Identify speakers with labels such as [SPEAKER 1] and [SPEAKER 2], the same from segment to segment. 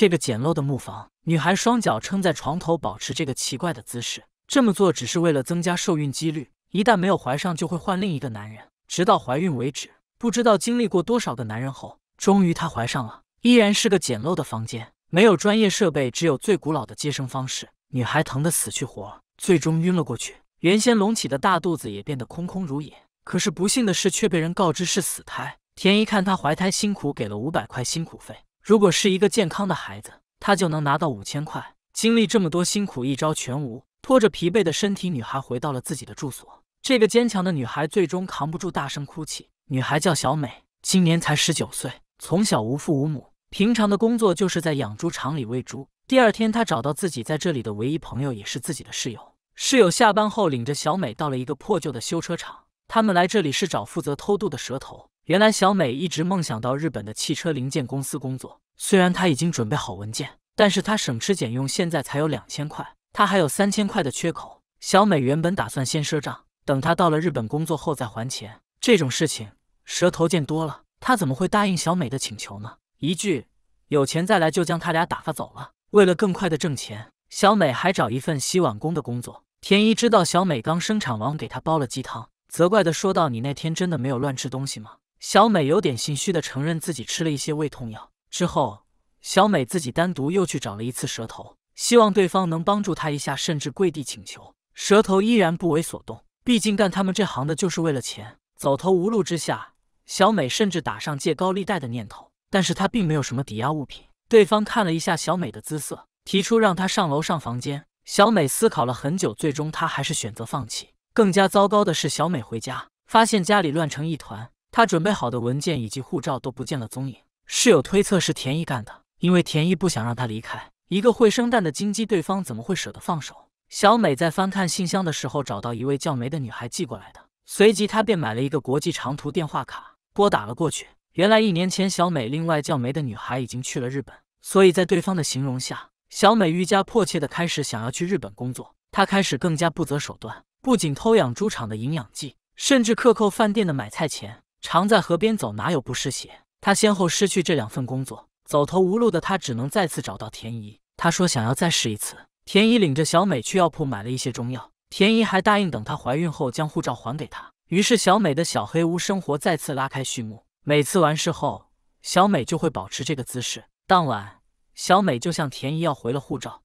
[SPEAKER 1] 这个简陋的木房，女孩双脚撑在床头，保持这个奇怪的姿势。这么做只是为了增加受孕几率，一旦没有怀上，就会换另一个男人，直到怀孕为止。不知道经历过多少个男人后，终于她怀上了。依然是个简陋的房间，没有专业设备，只有最古老的接生方式。女孩疼得死去活，最终晕了过去。原先隆起的大肚子也变得空空如也。可是不幸的是，却被人告知是死胎。田姨看她怀胎辛苦，给了五百块辛苦费。如果是一个健康的孩子，他就能拿到五千块。经历这么多辛苦，一招全无，拖着疲惫的身体，女孩回到了自己的住所。这个坚强的女孩最终扛不住，大声哭泣。女孩叫小美，今年才十九岁，从小无父无母，平常的工作就是在养猪场里喂猪。第二天，她找到自己在这里的唯一朋友，也是自己的室友。室友下班后领着小美到了一个破旧的修车厂，他们来这里是找负责偷渡的蛇头。原来小美一直梦想到日本的汽车零件公司工作。虽然她已经准备好文件，但是她省吃俭用，现在才有两千块，她还有三千块的缺口。小美原本打算先赊账，等她到了日本工作后再还钱。这种事情蛇头见多了，她怎么会答应小美的请求呢？一句有钱再来就将他俩打发走了。为了更快的挣钱，小美还找一份洗碗工的工作。田一知道小美刚生产完，给她煲了鸡汤，责怪的说道：“你那天真的没有乱吃东西吗？”小美有点心虚的承认自己吃了一些胃痛药。之后，小美自己单独又去找了一次蛇头，希望对方能帮助她一下，甚至跪地请求。蛇头依然不为所动，毕竟干他们这行的就是为了钱。走投无路之下，小美甚至打上借高利贷的念头，但是她并没有什么抵押物品。对方看了一下小美的姿色，提出让她上楼上房间。小美思考了很久，最终她还是选择放弃。更加糟糕的是，小美回家发现家里乱成一团。他准备好的文件以及护照都不见了踪影，室友推测是田一干的，因为田一不想让他离开一个会生蛋的金鸡，对方怎么会舍得放手？小美在翻看信箱的时候，找到一位叫梅的女孩寄过来的，随即她便买了一个国际长途电话卡，拨打了过去。原来一年前，小美另外叫梅的女孩已经去了日本，所以在对方的形容下，小美愈加迫切地开始想要去日本工作。她开始更加不择手段，不仅偷养猪场的营养剂，甚至克扣饭店的买菜钱。常在河边走，哪有不湿鞋？他先后失去这两份工作，走投无路的他只能再次找到田姨。他说想要再试一次。田姨领着小美去药铺买了一些中药，田姨还答应等她怀孕后将护照还给她。于是小美的小黑屋生活再次拉开序幕。每次完事后，小美就会保持这个姿势。当晚，小美就向田姨要回了护照，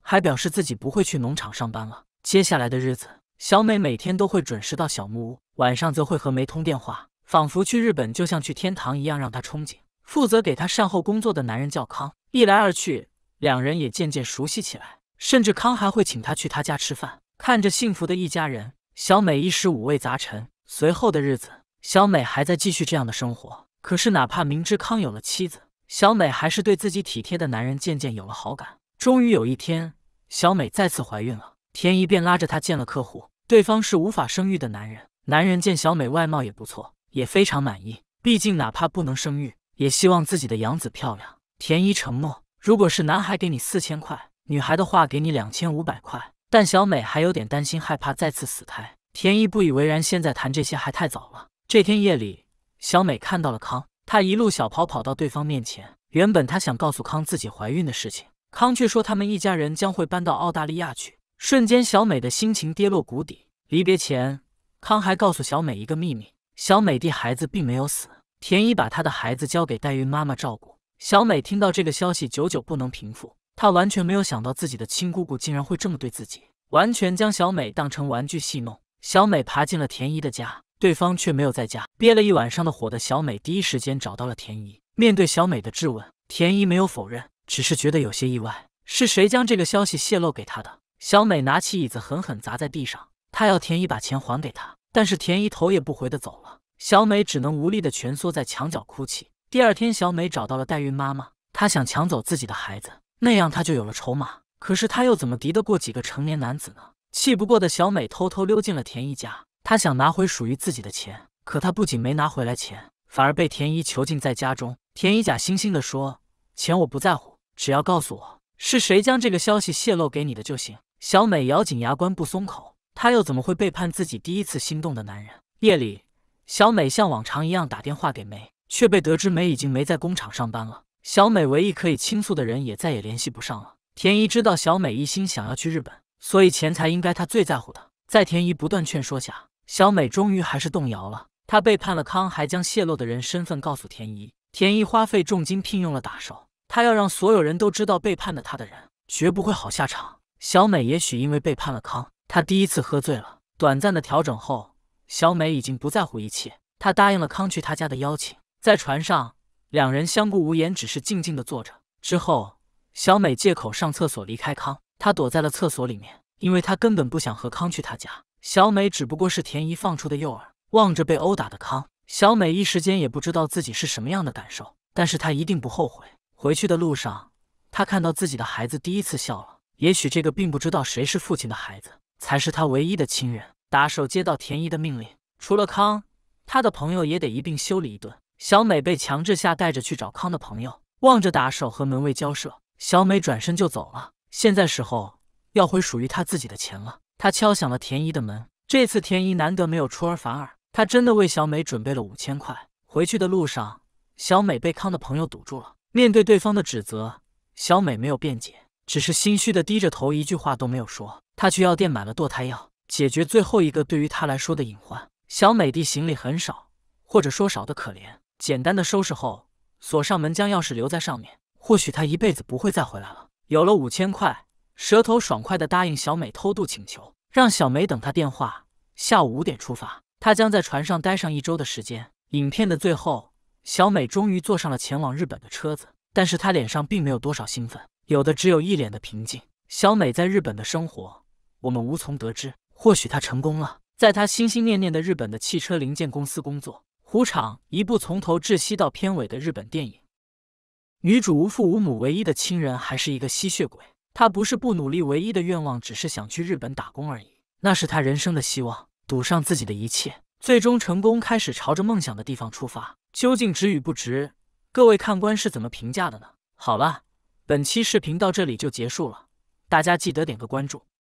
[SPEAKER 1] 还表示自己不会去农场上班了。接下来的日子。小美每天都会准时到小木屋，晚上则会和梅通电话，仿佛去日本就像去天堂一样，让她憧憬。负责给她善后工作的男人叫康，一来二去，两人也渐渐熟悉起来，甚至康还会请她去他家吃饭。看着幸福的一家人，小美一时五味杂陈。随后的日子，小美还在继续这样的生活，可是哪怕明知康有了妻子，小美还是对自己体贴的男人渐渐有了好感。终于有一天，小美再次怀孕了。田怡便拉着他见了客户，对方是无法生育的男人。男人见小美外貌也不错，也非常满意。毕竟哪怕不能生育，也希望自己的养子漂亮。田怡承诺，如果是男孩，给你四千块；女孩的话，给你两千五百块。但小美还有点担心害怕再次死胎。田怡不以为然，现在谈这些还太早了。这天夜里，小美看到了康，她一路小跑跑到对方面前。原本她想告诉康自己怀孕的事情，康却说他们一家人将会搬到澳大利亚去。瞬间，小美的心情跌落谷底。离别前，康还告诉小美一个秘密：小美的孩子并没有死。田一把她的孩子交给黛孕妈妈照顾。小美听到这个消息，久久不能平复。她完全没有想到自己的亲姑姑竟然会这么对自己，完全将小美当成玩具戏弄。小美爬进了田怡的家，对方却没有在家。憋了一晚上的火的小美，第一时间找到了田怡。面对小美的质问，田怡没有否认，只是觉得有些意外：是谁将这个消息泄露给她的？小美拿起椅子狠狠砸在地上，她要田姨把钱还给她，但是田姨头也不回的走了，小美只能无力的蜷缩在墙角哭泣。第二天，小美找到了代孕妈妈，她想抢走自己的孩子，那样她就有了筹码。可是她又怎么敌得过几个成年男子呢？气不过的小美偷偷溜进了田姨家，她想拿回属于自己的钱，可她不仅没拿回来钱，反而被田姨囚禁在家中。田姨假惺惺的说：“钱我不在乎，只要告诉我是谁将这个消息泄露给你的就行。”小美咬紧牙关不松口，她又怎么会背叛自己第一次心动的男人？夜里，小美像往常一样打电话给梅，却被得知梅已经没在工厂上班了。小美唯一可以倾诉的人也再也联系不上了。田姨知道小美一心想要去日本，所以钱财应该她最在乎的。在田姨不断劝说下，小美终于还是动摇了。她背叛了康，还将泄露的人身份告诉田姨。田姨花费重金聘用了打手，她要让所有人都知道背叛了她的人绝不会好下场。小美也许因为背叛了康，她第一次喝醉了。短暂的调整后，小美已经不在乎一切。她答应了康去他家的邀请。在船上，两人相顾无言，只是静静的坐着。之后，小美借口上厕所离开康，她躲在了厕所里面，因为她根本不想和康去他家。小美只不过是田姨放出的诱饵。望着被殴打的康，小美一时间也不知道自己是什么样的感受，但是她一定不后悔。回去的路上，她看到自己的孩子第一次笑了。也许这个并不知道谁是父亲的孩子才是他唯一的亲人。打手接到田姨的命令，除了康，他的朋友也得一并修理一顿。小美被强制下带着去找康的朋友。望着打手和门卫交涉，小美转身就走了。现在时候要回属于他自己的钱了。她敲响了田姨的门。这次田姨难得没有出尔反尔，她真的为小美准备了五千块。回去的路上，小美被康的朋友堵住了。面对对方的指责，小美没有辩解。只是心虚的低着头，一句话都没有说。他去药店买了堕胎药，解决最后一个对于他来说的隐患。小美的行李很少，或者说少的可怜。简单的收拾后，锁上门，将钥匙留在上面。或许他一辈子不会再回来了。有了五千块，蛇头爽快的答应小美偷渡请求，让小美等他电话，下午五点出发。他将在船上待上一周的时间。影片的最后，小美终于坐上了前往日本的车子，但是她脸上并没有多少兴奋。有的只有一脸的平静。小美在日本的生活，我们无从得知。或许她成功了，在她心心念念的日本的汽车零件公司工作。《虎场》一部从头窒息到片尾的日本电影，女主无父无母，唯一的亲人还是一个吸血鬼。她不是不努力，唯一的愿望只是想去日本打工而已，那是她人生的希望，赌上自己的一切，最终成功，开始朝着梦想的地方出发。究竟值与不值？各位看官是怎么评价的呢？好了。本期视频到这里就结束了，大家记得点个关注。